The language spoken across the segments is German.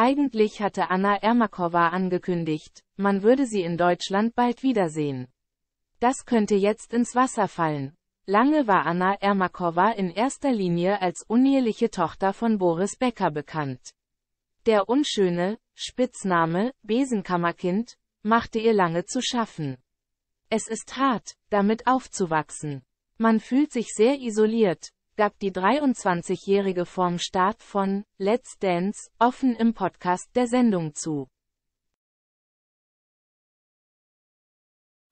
Eigentlich hatte Anna Ermakova angekündigt, man würde sie in Deutschland bald wiedersehen. Das könnte jetzt ins Wasser fallen. Lange war Anna Ermakova in erster Linie als uneheliche Tochter von Boris Becker bekannt. Der unschöne, Spitzname, Besenkammerkind, machte ihr lange zu schaffen. Es ist hart, damit aufzuwachsen. Man fühlt sich sehr isoliert, gab die 23-Jährige vorm Start von Let's Dance offen im Podcast der Sendung zu.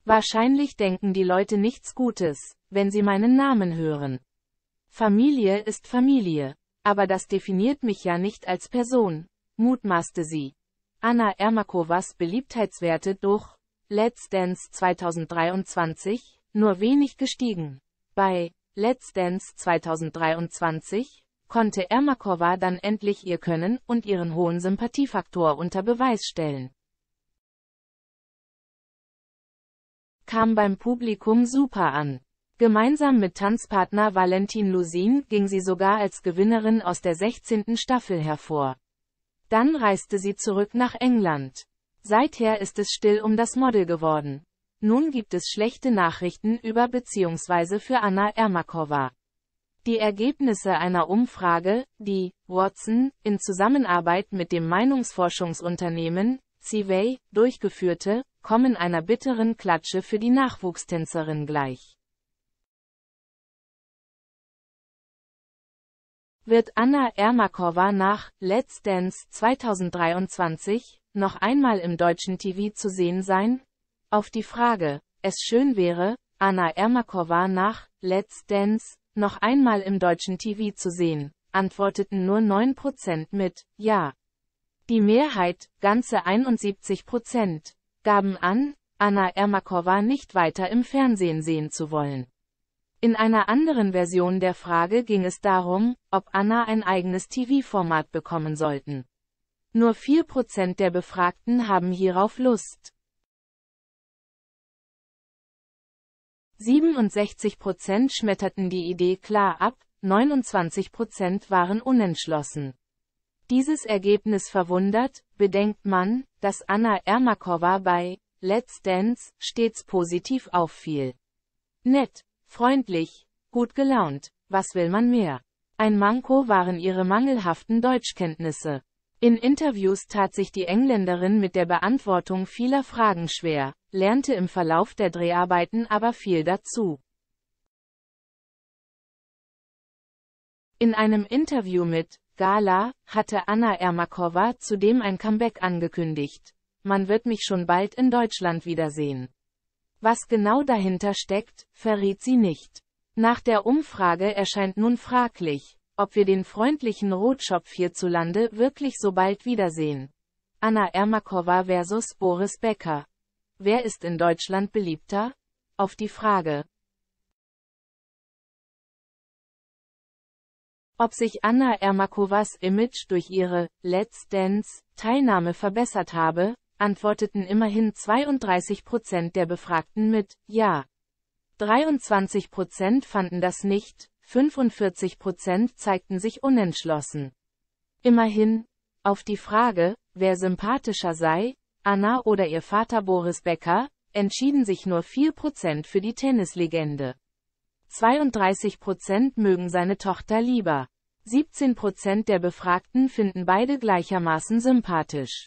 Wahrscheinlich denken die Leute nichts Gutes, wenn sie meinen Namen hören. Familie ist Familie. Aber das definiert mich ja nicht als Person, mutmaßte sie. Anna Ermakovas Beliebtheitswerte durch Let's Dance 2023 nur wenig gestiegen. Bei Let's Dance 2023 konnte Ermakova dann endlich ihr Können und ihren hohen Sympathiefaktor unter Beweis stellen. Kam beim Publikum super an. Gemeinsam mit Tanzpartner Valentin Lusin ging sie sogar als Gewinnerin aus der 16. Staffel hervor. Dann reiste sie zurück nach England. Seither ist es still um das Model geworden. Nun gibt es schlechte Nachrichten über bzw. für Anna Ermakova. Die Ergebnisse einer Umfrage, die Watson in Zusammenarbeit mit dem Meinungsforschungsunternehmen Civey durchgeführte, kommen einer bitteren Klatsche für die Nachwuchstänzerin gleich. Wird Anna Ermakova nach Let's Dance 2023 noch einmal im deutschen TV zu sehen sein? Auf die Frage, es schön wäre, Anna Ermakova nach Let's Dance noch einmal im deutschen TV zu sehen, antworteten nur 9% mit Ja. Die Mehrheit, ganze 71%, gaben an, Anna Ermakova nicht weiter im Fernsehen sehen zu wollen. In einer anderen Version der Frage ging es darum, ob Anna ein eigenes TV-Format bekommen sollten. Nur 4% der Befragten haben hierauf Lust. 67 schmetterten die Idee klar ab, 29 waren unentschlossen. Dieses Ergebnis verwundert, bedenkt man, dass Anna Ermakova bei Let's Dance stets positiv auffiel. Nett, freundlich, gut gelaunt, was will man mehr? Ein Manko waren ihre mangelhaften Deutschkenntnisse. In Interviews tat sich die Engländerin mit der Beantwortung vieler Fragen schwer, lernte im Verlauf der Dreharbeiten aber viel dazu. In einem Interview mit Gala hatte Anna Ermakova zudem ein Comeback angekündigt. Man wird mich schon bald in Deutschland wiedersehen. Was genau dahinter steckt, verriet sie nicht. Nach der Umfrage erscheint nun fraglich, ob wir den freundlichen Rotschopf hierzulande wirklich so bald wiedersehen. Anna Ermakova versus Boris Becker. Wer ist in Deutschland beliebter? Auf die Frage. Ob sich Anna Ermakovas Image durch ihre Let's Dance-Teilnahme verbessert habe, antworteten immerhin 32 der Befragten mit Ja. 23 fanden das nicht, 45 Prozent zeigten sich unentschlossen. Immerhin, auf die Frage, wer sympathischer sei, Anna oder ihr Vater Boris Becker, entschieden sich nur 4 Prozent für die Tennislegende. 32 Prozent mögen seine Tochter lieber. 17 Prozent der Befragten finden beide gleichermaßen sympathisch.